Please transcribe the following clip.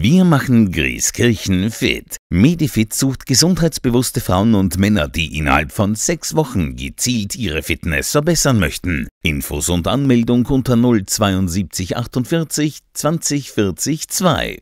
Wir machen Grieskirchen fit. Medifit sucht gesundheitsbewusste Frauen und Männer, die innerhalb von sechs Wochen gezielt ihre Fitness verbessern möchten. Infos und Anmeldung unter 072 48 20 40 2.